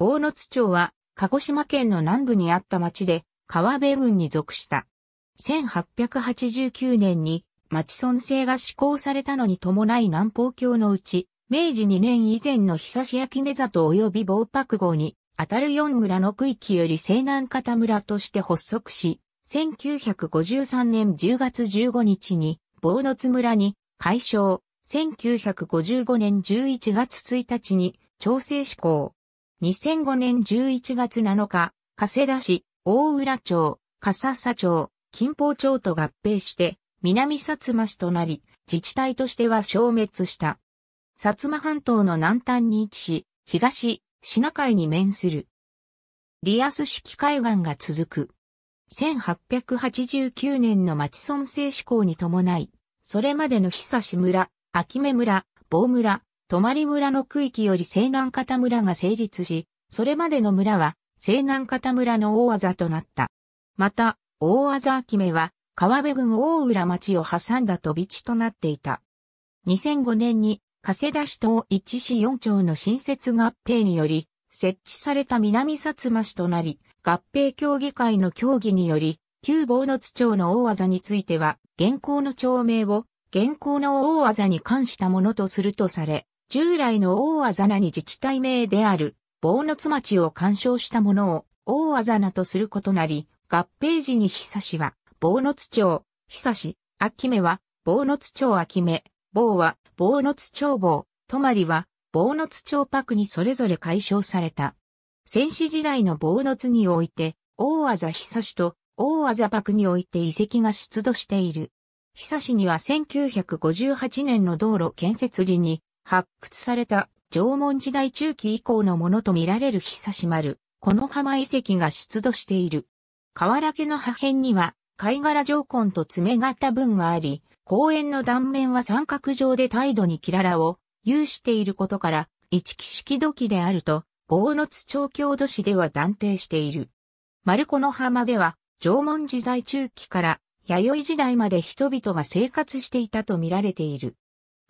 大野津町は、鹿児島県の南部にあった町で、川辺郡に属した。1889年に、町村制が施行されたのに伴い南方郷のうち、明治2年以前の久し焼目里及び防白号に、あたる四村の区域より西南方村として発足し、1953年10月15日に、坊野津村に、解消、1955年11月1日に、調整施行。2005年11月7日、加瀬田市、大浦町、笠佐町、金峰町と合併して、南薩摩市となり、自治体としては消滅した。薩摩半島の南端に位置し、東、シナ海に面する。リアス式海岸が続く。1889年の町村制施行に伴い、それまでの久志村、秋目村、坊村、泊村の区域より西南方村が成立し、それまでの村は西南方村の大技となった。また、大技目は川辺郡大浦町を挟んだ飛び地となっていた。2005年に加世田市と一市四町の新設合併により、設置された南薩摩市となり、合併協議会の協議により、旧坊の津町の大技については、現行の町名を現行の大技に関したものとするとされ、従来の大あざなに自治体名である、坊の津町を干渉したものを、大あざなとすることなり、合併時に久しは、坊の津町、久し、秋目は、坊の津町秋目、坊は、坊の津町坊、泊まりは、坊の津町パクにそれぞれ解消された。戦死時代の坊の津において、大あざ久しと、大あざパクにおいて遺跡が出土している。久しには1958年の道路建設時に、発掘された縄文時代中期以降のものとみられる久し丸、この浜遺跡が出土している。河原家の破片には貝殻条根と爪型分があり、公園の断面は三角状で態度にキララを有していることから、一木式土器であると、坊の津町郷土市では断定している。丸子の浜では、縄文時代中期から弥生時代まで人々が生活していたと見られている。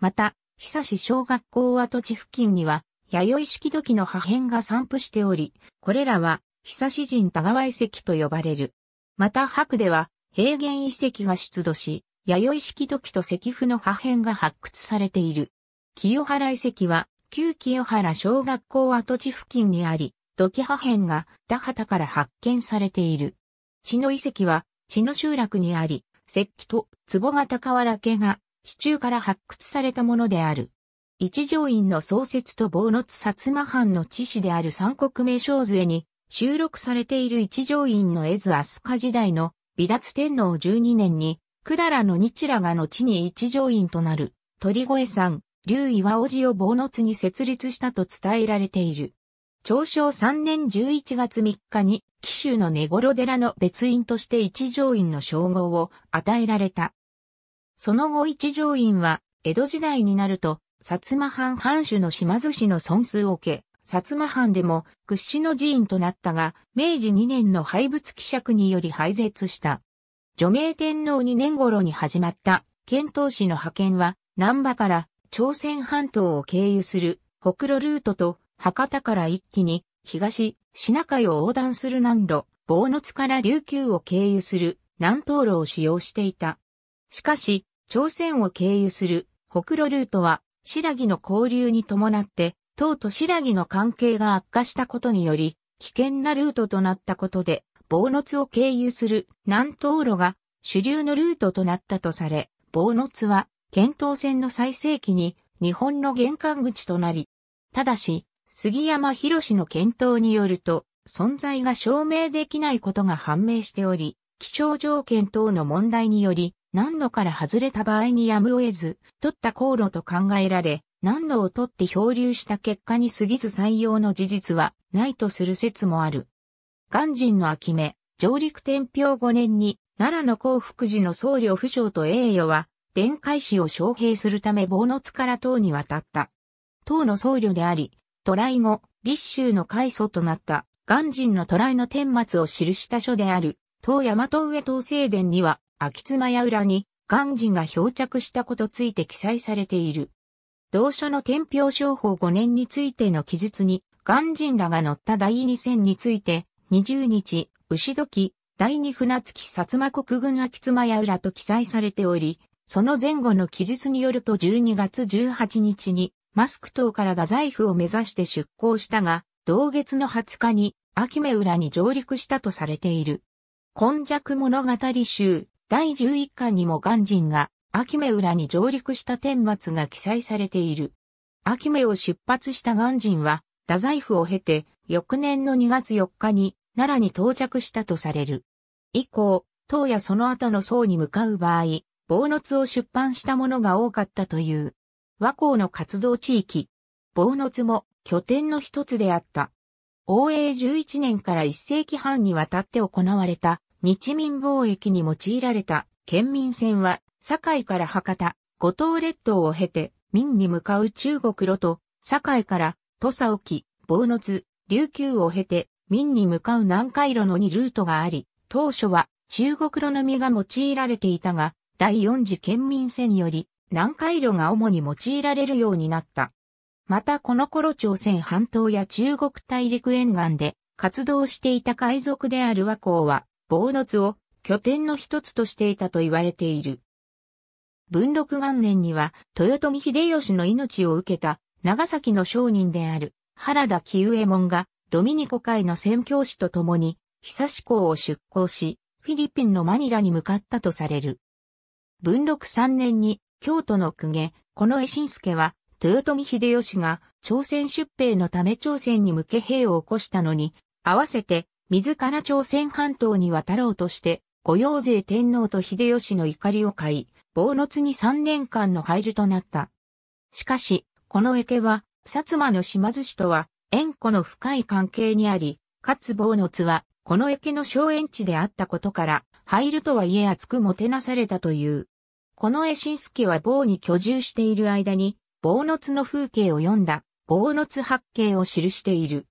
また、久志小学校跡地付近には、弥生式土器の破片が散布しており、これらは、久志人田川遺跡と呼ばれる。また白では、平原遺跡が出土し、弥生式土器と石符の破片が発掘されている。清原遺跡は、旧清原小学校跡地付近にあり、土器破片が田畑から発見されている。血の遺跡は、血の集落にあり、石器と壺型瓦家が地中から発掘されたものである。一条院の創設と坊津薩摩藩の地址である三国名称図絵に収録されている一条院の絵図飛鳥時代の美達天皇12年に、百済の日らが後に一条院となる、鳥越山、竜岩王子を坊津に設立したと伝えられている。長生3年11月3日に、紀州の根頃寺の別院として一条院の称号を与えられた。その後一条院は、江戸時代になると、薩摩藩藩主の島津氏の損数を受け、薩摩藩でも屈指の寺院となったが、明治2年の廃仏希釈により廃絶した。除名天皇2年頃に始まった、遣唐使の派遣は、南波から朝鮮半島を経由する北路ルートと博多から一気に東、品海を横断する南路、坊津から琉球を経由する南東路を使用していた。しかし、朝鮮を経由する北路ルートは、白木の交流に伴って、唐と白木の関係が悪化したことにより、危険なルートとなったことで、坊津を経由する南東路が主流のルートとなったとされ、坊津は、検討船の最盛期に日本の玄関口となり、ただし、杉山博の検討によると、存在が証明できないことが判明しており、気象条件等の問題により、何度から外れた場合にやむを得ず、取った航路と考えられ、何度を取って漂流した結果に過ぎず採用の事実はないとする説もある。鑑真の秋目、上陸天平五年に、奈良の幸福寺の僧侶不詳と栄誉は、伝海使を招聘するため棒の津から唐に渡った。唐の僧侶であり、渡来後、立州の開祖となった、鑑真の渡来の天末を記した書である、唐大和上唐聖殿には、秋妻や裏に、鑑人が漂着したことついて記載されている。同書の天平商法5年についての記述に、鑑人らが乗った第2戦について、20日、牛時、第2船月薩摩国軍秋妻や裏と記載されており、その前後の記述によると12月18日に、マスク島から太宰府を目指して出港したが、同月の20日に、秋目裏に上陸したとされている。今弱物語集、第11巻にも鑑真が、秋目浦に上陸した天末が記載されている。秋目を出発した鑑真は、太宰府を経て、翌年の2月4日に、奈良に到着したとされる。以降、唐やその後の僧に向かう場合、坊の津を出版したものが多かったという。和光の活動地域、坊の津も拠点の一つであった。応永11年から1世紀半にわたって行われた日民貿易に用いられた県民船は、堺から博多、五島列島を経て、民に向かう中国路と、堺から土佐沖、坊の津、琉球を経て、民に向かう南海路の2ルートがあり、当初は中国路のみが用いられていたが、第4次県民船により、南海路が主に用いられるようになった。またこの頃朝鮮半島や中国大陸沿岸で活動していた海賊である和光は、坊津を拠点の一つとしていたと言われている。文禄元年には、豊臣秀吉の命を受けた、長崎の商人である、原田喜右衛門が、ドミニコ会の宣教師と共に、久志港を出港し、フィリピンのマニラに向かったとされる。文禄三年に、京都の公家、この江信介は、豊臣秀吉が朝鮮出兵のため朝鮮に向け兵を起こしたのに、合わせて自ら朝鮮半島に渡ろうとして、御用税天皇と秀吉の怒りを買い、坊津に3年間の廃るとなった。しかし、この池は、薩摩の島津氏とは、縁故の深い関係にあり、かつ坊津は、この池の小園地であったことから、入るとはいえ厚くもてなされたという。この絵新助は坊に居住している間に、坊津の風景を読んだ、坊津八景を記している。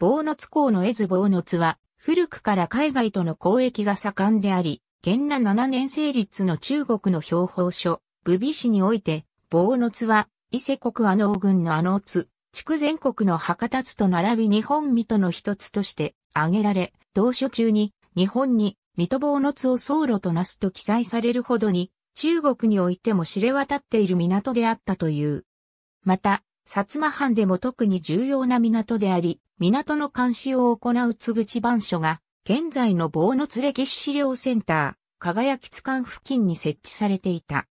坊の津港の絵図坊の津は、古くから海外との交易が盛んであり、元那7年成立の中国の標本書、武備市において、坊の津は、伊勢国阿能郡の阿能津、筑全国の博多津と並び日本水戸の一つとして挙げられ、同書中に日本に水戸坊の津を僧路となすと記載されるほどに、中国においても知れ渡っている港であったという。また、薩摩藩でも特に重要な港であり、港の監視を行う津口番所が、現在の棒の津歴史資料センター、輝き津間付近に設置されていた。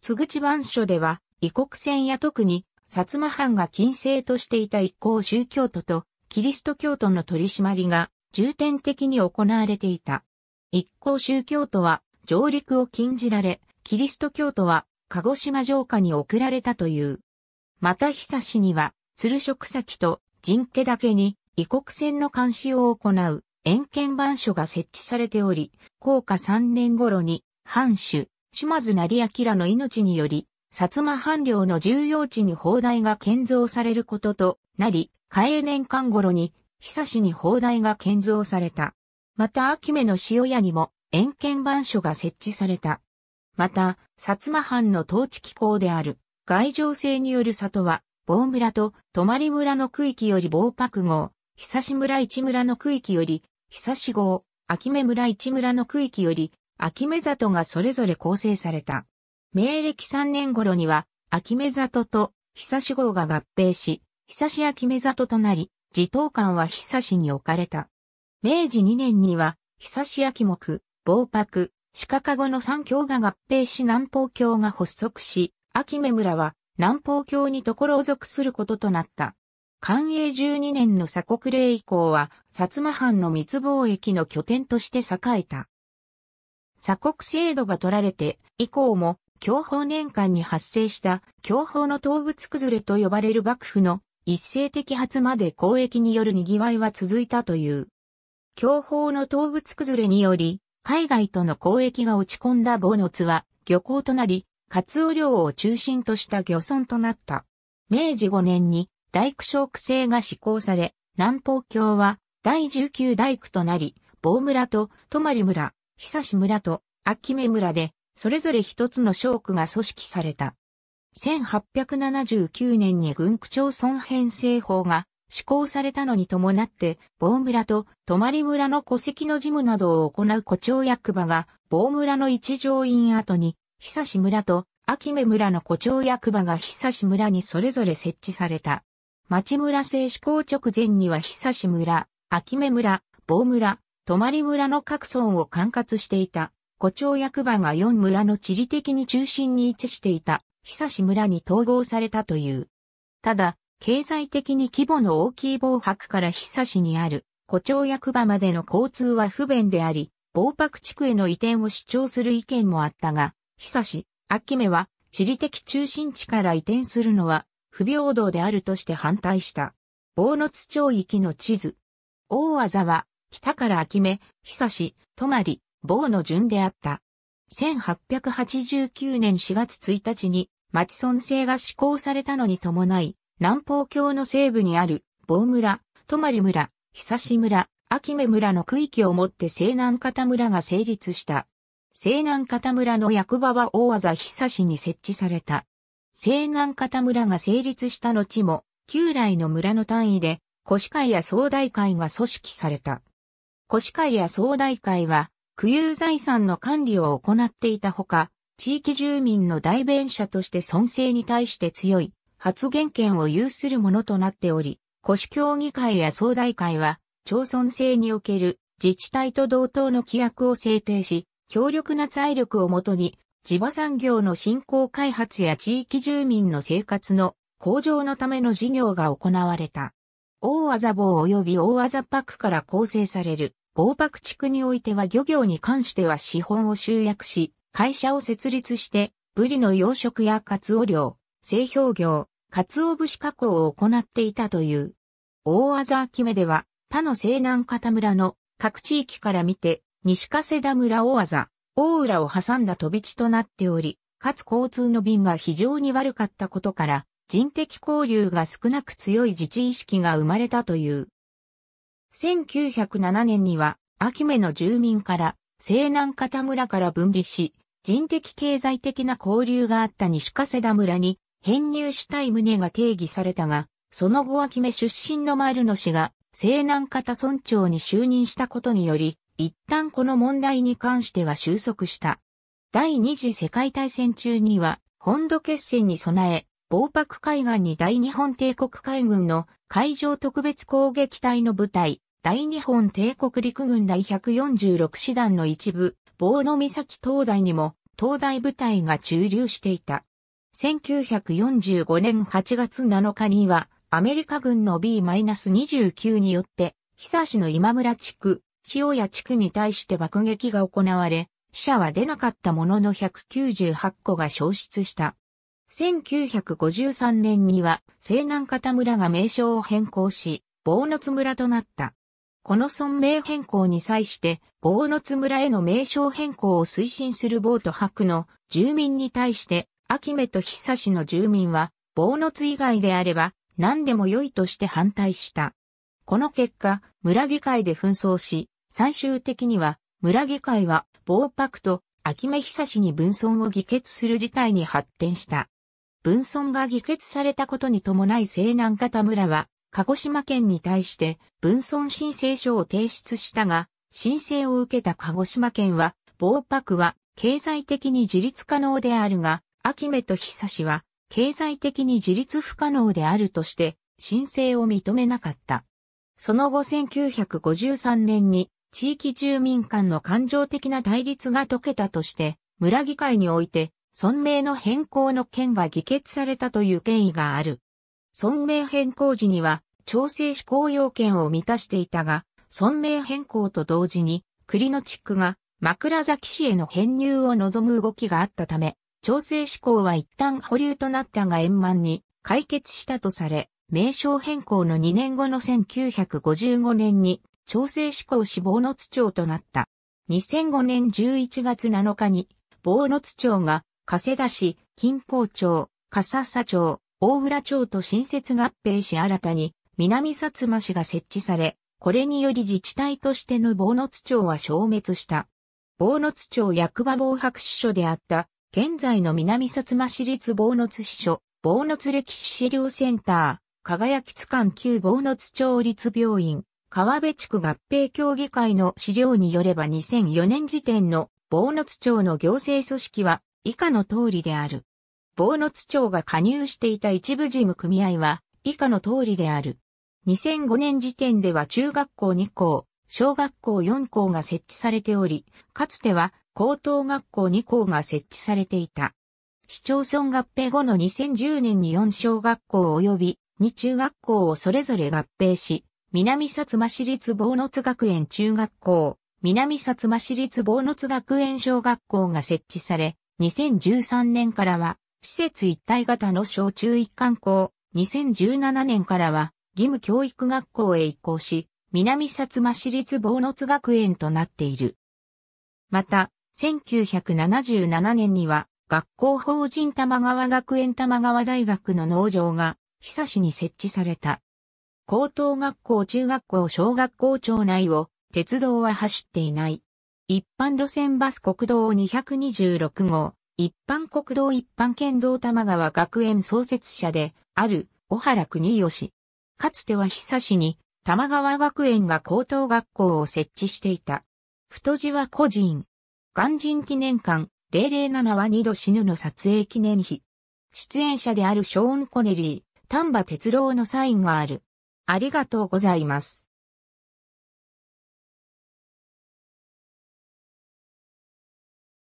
津口番所では、異国船や特に、薩摩藩が禁制としていた一向宗教徒と、キリスト教徒の取り締まりが、重点的に行われていた。一向宗教徒は、上陸を禁じられ、キリスト教徒は、鹿児島城下に送られたという。また久しには、鶴職先と人家だけに異国船の監視を行う遠見番所が設置されており、高下3年頃に藩主、島津成明の命により、薩摩藩領の重要地に砲台が建造されることとなり、開永年間頃に、久しに砲台が建造された。また秋目の塩屋にも、遠見番所が設置された。また、薩摩藩の統治機構である、外情勢による里は、棒村と泊村の区域より棒白号、久志村一村の区域より、久志号、秋目村一村の区域より、秋目里がそれぞれ構成された。明暦3年頃には、秋目里と久志号が合併し、久志秋目里となり、自頭館は久志に置かれた。明治2年には、久志秋目、棒白、鹿籠の三橋が合併し南方橋が発足し、秋目村は南方教に所属することとなった。寛永12年の鎖国令以降は、薩摩藩の密貿易の拠点として栄えた。鎖国制度が取られて、以降も、享保年間に発生した享保の動物崩れと呼ばれる幕府の一斉的発まで交易による賑わいは続いたという。享保の動物崩れにより、海外との交易が落ち込んだボのノは漁港となり、カツオ漁を中心とした漁村となった。明治5年に大工小区制が施行され、南方郷は第19大区となり、棒村と泊村、久志村と秋目村で、それぞれ一つの小区が組織された。1879年に軍区町村編成法が施行されたのに伴って、棒村と泊村の戸籍の事務などを行う古町役場が、棒村の一条院跡に久志村と秋目村の古町役場が久志村にそれぞれ設置された。町村制施行直前には久志村、秋目村、坊村、泊村の各村を管轄していた。古町役場が4村の地理的に中心に位置していた久志村に統合されたという。ただ、経済的に規模の大きい防白から久志にある古町役場までの交通は不便であり、防白地区への移転を主張する意見もあったが、久し、秋目は、地理的中心地から移転するのは、不平等であるとして反対した。大野津町域の地図。大技は、北から秋目、久し、泊、り、某の順であった。1889年4月1日に、町村制が施行されたのに伴い、南方郷の西部にある、某村、泊村、久志村、秋目村の区域をもって西南方村が成立した。西南片村の役場は大技久市に設置された。西南片村が成立した後も、旧来の村の単位で、古市会や総大会が組織された。古市会や総大会は、区有財産の管理を行っていたほか、地域住民の代弁者として尊政に対して強い発言権を有するものとなっており、古市協議会や総大会は、町村制における自治体と同等の規約を制定し、強力な財力をもとに、地場産業の振興開発や地域住民の生活の向上のための事業が行われた。大麻坊及び大麻パクから構成される、大パク地区においては漁業に関しては資本を集約し、会社を設立して、ブリの養殖やカツオ漁、製氷業、カツオ節加工を行っていたという。大麻秋目では、他の西南方村の各地域から見て、西加世田村大技、大浦を挟んだ飛び地となっており、かつ交通の便が非常に悪かったことから、人的交流が少なく強い自治意識が生まれたという。1907年には、秋目の住民から、西南片村から分離し、人的経済的な交流があった西加世田村に、編入したい旨が定義されたが、その後秋目出身の丸野氏が、西南片村長に就任したことにより、一旦この問題に関しては収束した。第二次世界大戦中には、本土決戦に備え、防白海岸に大日本帝国海軍の海上特別攻撃隊の部隊、大日本帝国陸軍第146師団の一部、棒の岬灯台にも、灯台部隊が駐留していた。1945年8月7日には、アメリカ軍の B-29 によって、久しの今村地区、塩谷地区に対して爆撃が行われ、死者は出なかったものの198個が消失した。1953年には西南方村が名称を変更し、坊津村となった。この村名変更に際して、坊津村への名称変更を推進する坊と白の住民に対して、秋目と久志の住民は、坊津以外であれば、何でも良いとして反対した。この結果、村議会で紛争し、最終的には、村議会は、暴泊と秋目久氏に分村を議決する事態に発展した。分村が議決されたことに伴い西南方村は、鹿児島県に対して分村申請書を提出したが、申請を受けた鹿児島県は、暴泊は経済的に自立可能であるが、秋目と久氏は経済的に自立不可能であるとして、申請を認めなかった。その後1953年に地域住民間の感情的な対立が解けたとして、村議会において、村名の変更の件が議決されたという権威がある。村名変更時には、調整施行要件を満たしていたが、村名変更と同時に、栗の地区が枕崎市への編入を望む動きがあったため、調整施行は一旦保留となったが円満に解決したとされ、名称変更の2年後の1955年に調整志向し、坊の津町となった。2005年11月7日に、坊の津町が、加瀬田市、金峰町、笠佐町、大浦町と新設合併し新たに、南薩摩市が設置され、これにより自治体としての坊の津町は消滅した。坊の津町役場防白支所であった、現在の南薩摩市立坊の津支所、坊の津歴史資料センター、輝き津館旧坊の津町立病院、川辺地区合併協議会の資料によれば2004年時点の坊津町の行政組織は以下の通りである。坊津町が加入していた一部事務組合は以下の通りである。2005年時点では中学校2校、小学校4校が設置されており、かつては高等学校2校が設置されていた。市町村合併後の2010年に4小学校及び2中学校をそれぞれ合併し、南薩摩市立坊津学園中学校、南薩摩市立坊津学園小学校が設置され、2013年からは、施設一体型の小中一貫校、2017年からは、義務教育学校へ移行し、南薩摩市立坊津学園となっている。また、1977年には、学校法人玉川学園玉川大学の農場が、久しに設置された。高等学校中学校小学校町内を鉄道は走っていない。一般路線バス国道226号、一般国道一般県道玉川学園創設者である小原国吉。かつては久しに玉川学園が高等学校を設置していた。太字は個人。元人記念館007は二度死ぬの撮影記念碑。出演者であるショーン・コネリー、丹波哲郎のサインがある。ありがとうございます。